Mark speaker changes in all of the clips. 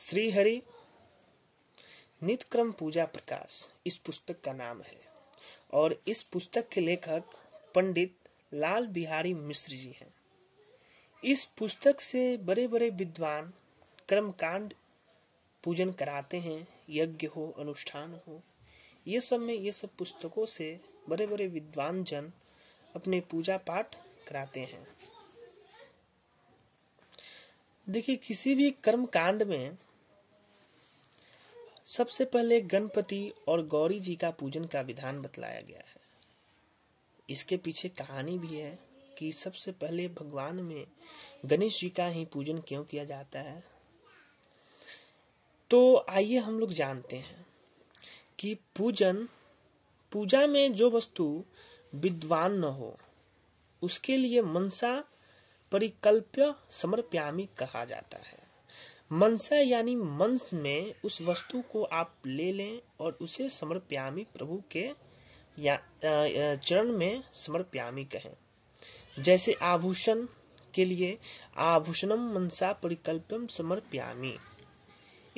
Speaker 1: श्री हरि क्रम पूजा प्रकाश इस पुस्तक का नाम है और इस पुस्तक के लेखक पंडित लाल बिहारी मिश्र जी हैं इस पुस्तक से बड़े बड़े विद्वान कर्मकांड पूजन कराते हैं यज्ञ हो अनुष्ठान हो ये सब में ये सब पुस्तकों से बड़े बड़े विद्वान जन अपने पूजा पाठ कराते हैं देखिए किसी भी कर्म कांड में सबसे पहले गणपति और गौरी जी का पूजन का विधान बतलाया गया है इसके पीछे कहानी भी है कि सबसे पहले भगवान में गणेश जी का ही पूजन क्यों किया जाता है तो आइए हम लोग जानते हैं कि पूजन पूजा में जो वस्तु विद्वान न हो उसके लिए मनसा परिकल्प्य समर्प्यामी कहा जाता है मनसा यानी मन में उस वस्तु को आप ले लें और उसे समर्प्यामी प्रभु के या चरण में समर्प्यामी कहें जैसे आभूषण के लिए आभूषणम मनसा परिकल्पम समर्प्यामी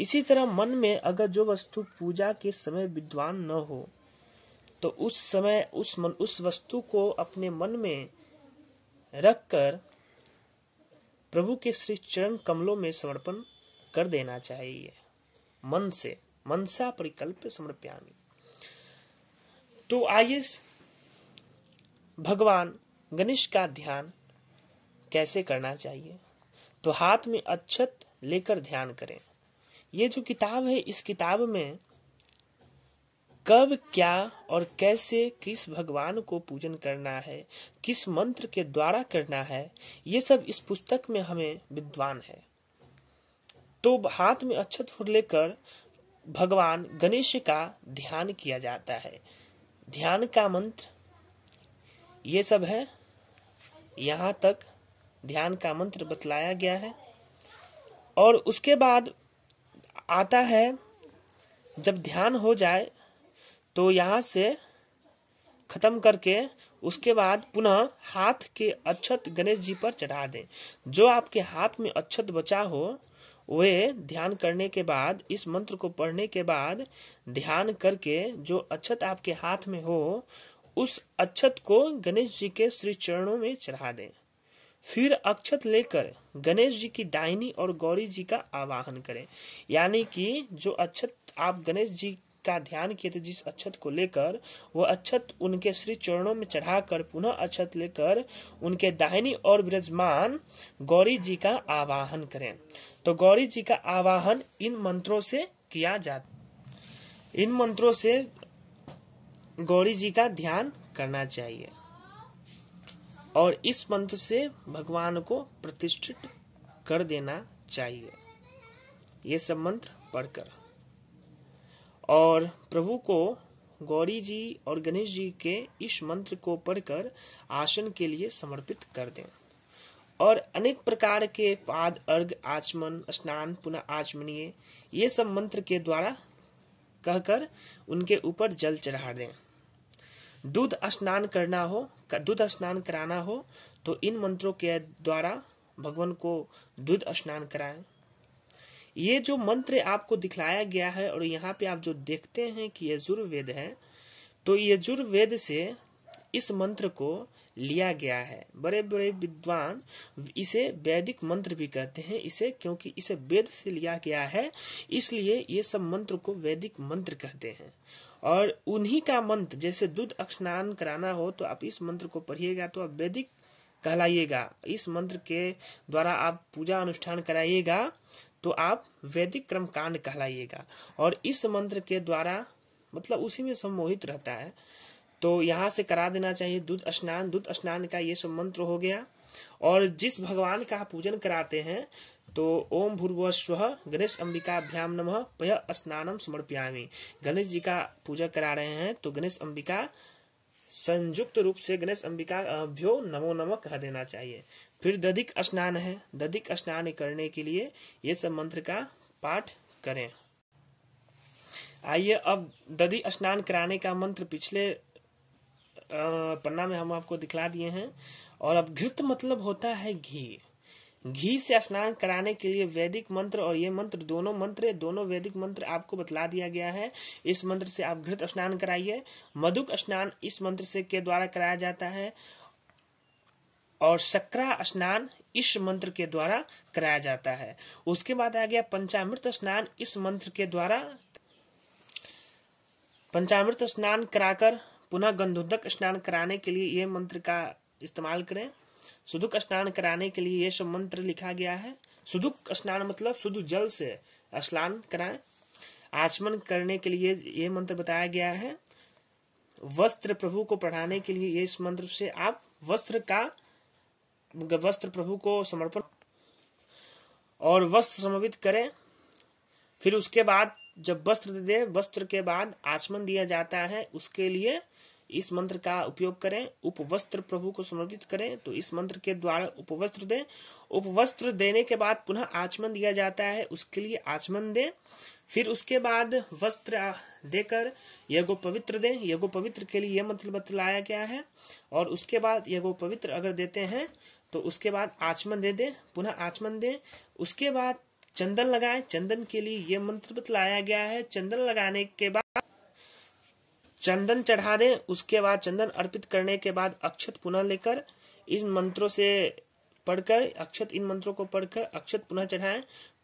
Speaker 1: इसी तरह मन में अगर जो वस्तु पूजा के समय विद्वान न हो तो उस समय उस मन उस वस्तु को अपने मन में रखकर प्रभु के श्री चरण कमलों में समर्पण कर देना चाहिए मन से मनसा परिकल्प समर्प्यामी तो आइए भगवान गणेश का ध्यान कैसे करना चाहिए तो हाथ में अक्षत लेकर ध्यान करें ये जो किताब है इस किताब में कब क्या और कैसे किस भगवान को पूजन करना है किस मंत्र के द्वारा करना है ये सब इस पुस्तक में हमें विद्वान है तो हाथ में अक्षत अच्छा फूल लेकर भगवान गणेश का ध्यान किया जाता है ध्यान का मंत्र ये सब है यहाँ तक ध्यान का मंत्र बतलाया गया है और उसके बाद आता है जब ध्यान हो जाए तो यहाँ से ख़त्म करके उसके बाद पुनः हाथ के अक्षत गणेश जी पर चढ़ा दें जो आपके हाथ में अक्षत बचा हो वे ध्यान करने के बाद इस मंत्र को पढ़ने के बाद ध्यान करके जो अक्षत आपके हाथ में हो उस अक्षत को गणेश जी के श्री चरणों में चढ़ा दें फिर अक्षत लेकर गणेश जी की दाहिनी और गौरी जी का आवाहन करें यानी कि जो अक्षत आप गणेश जी का ध्यान किए तो जिस अक्षत को लेकर वह अक्षत उनके श्री चरणों में चढ़ाकर पुनः अक्षत लेकर उनके दाहिनी और विराजमान गौरी जी का आवाहन करें तो गौरी जी का आवाहन इन मंत्रों से किया जाता इन मंत्रों से गौरी जी का ध्यान करना चाहिए और इस मंत्र से भगवान को प्रतिष्ठित कर देना चाहिए ये सब मंत्र पढ़कर और प्रभु को गौरी जी और गणेश जी के इस मंत्र को पढ़कर आसन के लिए समर्पित कर दें और अनेक प्रकार के पाद अर्घ आचमन स्नान पुनः आचमनीय ये सब मंत्र के द्वारा कहकर उनके ऊपर जल चढ़ा दें दूध स्नान करना हो दूध स्नान कराना हो तो इन मंत्रों के द्वारा भगवान को दूध स्नान कराएं ये जो मंत्र आपको दिखलाया गया है और यहाँ पे आप जो देखते हैं कि यजुर्वेद है तो यजुर्वेद से इस मंत्र को लिया गया है बड़े बड़े विद्वान इसे वैदिक मंत्र भी कहते हैं इसे क्योंकि इसे वेद से लिया गया है इसलिए ये सब मंत्र को वैदिक मंत्र कहते हैं और उन्हीं का मंत्र जैसे दूध स्नान कराना हो तो आप इस मंत्र को पढ़िएगा तो आप वैदिक कहलाइएगा इस मंत्र के द्वारा आप पूजा अनुष्ठान कराइएगा तो आप वैदिक क्रम कांड कहलाइएगा और इस मंत्र के द्वारा मतलब उसी में सम्मोहित रहता है तो यहाँ से करा देना चाहिए दूध स्नान दूध स्नान का ये सब मंत्र हो गया और जिस भगवान का पूजन कराते हैं तो ओम भूर्व स्व गणेश भ्याम नम पय स्नानम समर्पयामी गणेश जी का पूजा करा रहे हैं तो गणेश अंबिका संयुक्त रूप से गणेश अंबिका अभ्यो नमो नमो कह देना चाहिए फिर दधिक स्नान है दधिक स्नान करने के लिए ये सब मंत्र का पाठ करें आइए अब दधि स्नान कराने का मंत्र पिछले पन्ना में हम आपको दिखला दिए हैं और अब घृत मतलब होता है घी घी से स्नान कराने के लिए वैदिक मंत्र और ये मंत्र दोनों मंत्र दोनों वैदिक मंत्र आपको बतला दिया गया है इस मंत्र से आप घृत स्नान कराइए मधुक स्नान इस मंत्र से के द्वारा कराया जाता है और शक्रा स्नान इस मंत्र के द्वारा कराया जाता है उसके बाद आ गया पंचामृत स्नान इस मंत्र के द्वारा पंचामृत स्नान कराकर पुनः गंधोदक स्नान कराने के लिए यह मंत्र का इस्तेमाल करें सुदुख स्नान कराने के लिए यह मंत्र लिखा गया है सुदुख स्नान मतलब शुद्ध जल से स्नान कराए आचमन करने के लिए ये मंत्र बताया गया है वस्त्र प्रभु को पढ़ाने के लिए इस मंत्र से आप वस्त्र का वस्त्र प्रभु को समर्पण और वस्त्र समर्पित करें फिर उसके बाद जब वस्त्र दे वस्त्र के बाद आचमन दिया जाता है उसके लिए इस मंत्र का उपयोग करें उपवस्त्र प्रभु को समर्पित करें तो इस मंत्र के द्वारा उपवस्त्र दें उपवस्त्र देने के बाद पुनः आचमन दिया जाता है उसके लिए आचमन दें फिर उसके बाद वस्त्र देकर यज्ञो पवित्र दें यज्ञो पवित्र के लिए यह मंत्र बतलाया गया है और उसके बाद यज्ञो पवित्र अगर देते हैं तो उसके बाद आचमन दे दें पुनः आचमन दें उसके बाद चंदन लगाए चंदन के लिए यह मंत्र बतलाया गया है चंदन लगाने के बाद चंदन चढ़ा दें उसके बाद चंदन अर्पित करने के बाद अक्षत पुनः लेकर इन मंत्रों से पढ़कर अक्षत इन मंत्रों को पढ़कर अक्षत पुनः चढ़ाएं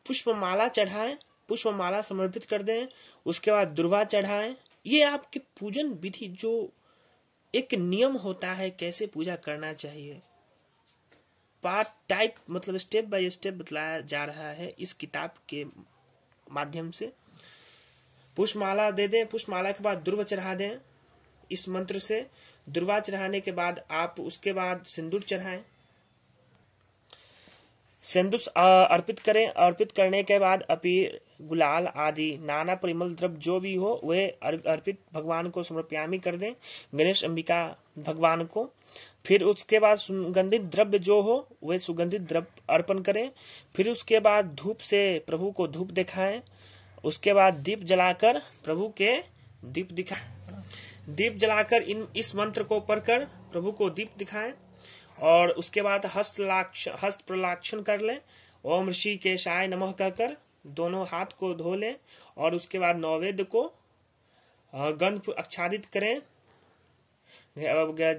Speaker 1: पुष्पमाला चढ़ाएं पुष्पमाला समर्पित कर दें उसके बाद दुर्वा चढ़ाएं ये आपकी पूजन विधि जो एक नियम होता है कैसे पूजा करना चाहिए पार्ट टाइप मतलब स्टेप बाय स्टेप बतलाया जा रहा है इस किताब के माध्यम से पुष्पमाला दे दें पुष्पमाला के बाद ध्रुव चढ़ा दें इस मंत्र से ध्रुवा चढ़ाने के बाद आप उसके बाद सिंदूर चढ़ाएं सिंदूर अर्पित करें अर्पित करने के बाद अपी गुलाल आदि नाना परिमल द्रव जो भी हो वह अर्पित भगवान को समर्पयामी कर दें गणेश अंबिका भगवान को फिर उसके बाद सुगंधित द्रव्य जो हो वह सुगंधित द्रव्य अर्पण करें फिर उसके बाद धूप से प्रभु को धूप दिखाएं उसके बाद दीप जलाकर प्रभु के दीप दिखा दीप जलाकर इन इस मंत्र को पढ़कर प्रभु को दीप दिखाएं और उसके बाद हस्त हस्त प्रलाक्षण कर लें ओम ऋषि के शाय नमः कहकर दोनों हाथ को धो लें और उसके बाद नौवेद्य को गंध आच्छादित करें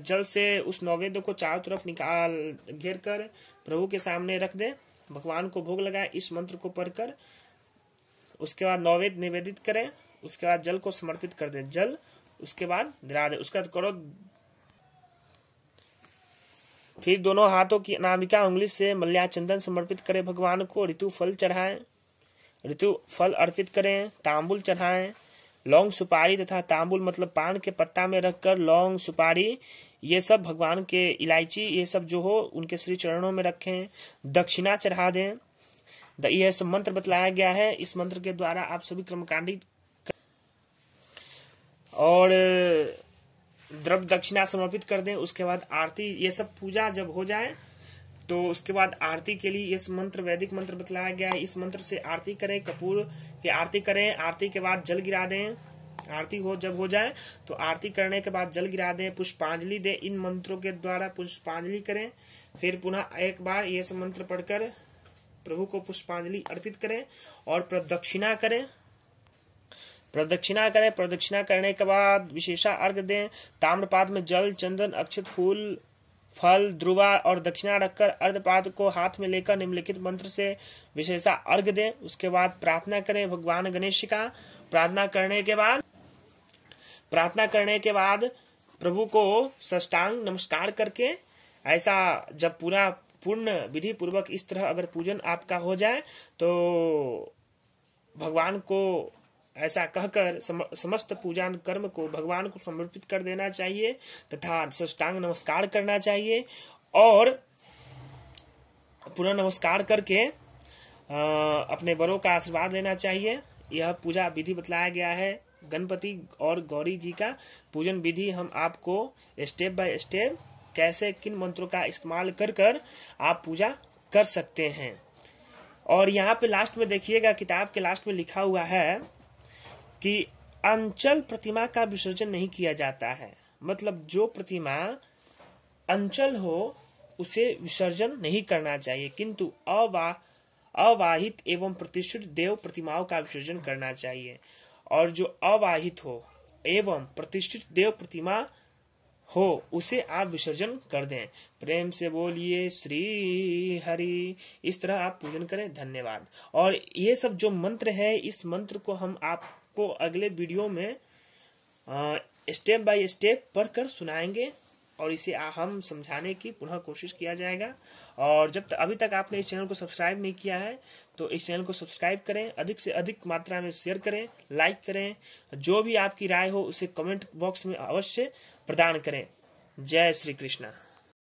Speaker 1: जल से उस नौवेद्य को चारों तरफ निकाल घेर कर प्रभु के सामने रख दें भगवान को भोग लगाए इस मंत्र को पढ़कर उसके बाद नौवेद निवेदित करें उसके बाद जल को समर्पित कर दें जल उसके बाद गिरा दे उसके बाद करो फिर दोनों हाथों की अनामिका उंगली से मल्या चंदन समर्पित करें भगवान को ऋतु फल चढ़ाएं ऋतु फल अर्पित करें तांबुल चढ़ाएं लौंग सुपारी तथा तांबुल मतलब पान के पत्ता में रखकर लौंग सुपारी ये सब भगवान के इलायची ये सब जो हो उनके श्री चरणों में रखें दक्षिणा चढ़ा दें यह सब मंत्र बतलाया गया है इस मंत्र के द्वारा आप सभी कर्मकांडी और द्रव दक्षिणा समर्पित कर दें उसके बाद आरती ये सब पूजा जब हो जाए तो उसके बाद आरती के लिए इस मंत्र वैदिक मंत्र बतलाया गया है इस मंत्र से आरती करें कपूर की आरती करें आरती के बाद जल गिरा दें आरती हो जब हो जाए तो आरती करने के बाद जल गिरा दें पुष्पांजलि दें इन मंत्रों के द्वारा पुष्पांजलि करें फिर पुनः एक बार ये सब मंत्र पढ़कर प्रभु को पुष्पांजलि अर्पित करें और प्रदक्षिणा करें प्रदक्षिणा करें प्रदक्षिणा करने के बाद विशेषा अर्घ दें ताम्रपाद में जल चंदन अक्षत फूल फल ध्रुवा और दक्षिणा रखकर अर्धपाद को हाथ में लेकर निम्नलिखित मंत्र से विशेषा अर्घ दें उसके बाद प्रार्थना करें भगवान गणेश का प्रार्थना करने के बाद प्रार्थना करने के बाद प्रभु को सष्टांग नमस्कार करके ऐसा जब पूरा पूर्ण विधि पूर्वक इस तरह अगर पूजन आपका हो जाए तो भगवान को ऐसा कहकर सम, समस्त पूजन कर्म को भगवान को समर्पित कर देना चाहिए तथा सष्टांग नमस्कार करना चाहिए और पूरा नमस्कार करके अपने बड़ों का आशीर्वाद लेना चाहिए यह पूजा विधि बतलाया गया है गणपति और गौरी जी का पूजन विधि हम आपको स्टेप बाय स्टेप कैसे किन मंत्रों का इस्तेमाल कर कर आप पूजा कर सकते हैं और यहाँ पे लास्ट में देखिएगा किताब के लास्ट में लिखा हुआ है कि अंचल प्रतिमा का विसर्जन नहीं किया जाता है मतलब जो प्रतिमा अंचल हो उसे विसर्जन नहीं करना चाहिए किंतु अवा अवाहित एवं प्रतिष्ठित देव प्रतिमाओं का विसर्जन करना चाहिए और जो अवाहित हो एवं प्रतिष्ठित देव प्रतिमा हो उसे आप विसर्जन कर दें प्रेम से बोलिए श्री हरि इस तरह आप पूजन करें धन्यवाद और ये सब जो मंत्र है इस मंत्र को हम आपको अगले वीडियो में स्टेप बाय स्टेप पढ़कर सुनाएंगे और इसे हम समझाने की पुनः कोशिश किया जाएगा और जब तक अभी तक आपने इस चैनल को सब्सक्राइब नहीं किया है तो इस चैनल को सब्सक्राइब करें अधिक से अधिक मात्रा में शेयर करें लाइक करें जो भी आपकी राय हो उसे कमेंट बॉक्स में अवश्य प्रदान करें जय श्री कृष्णा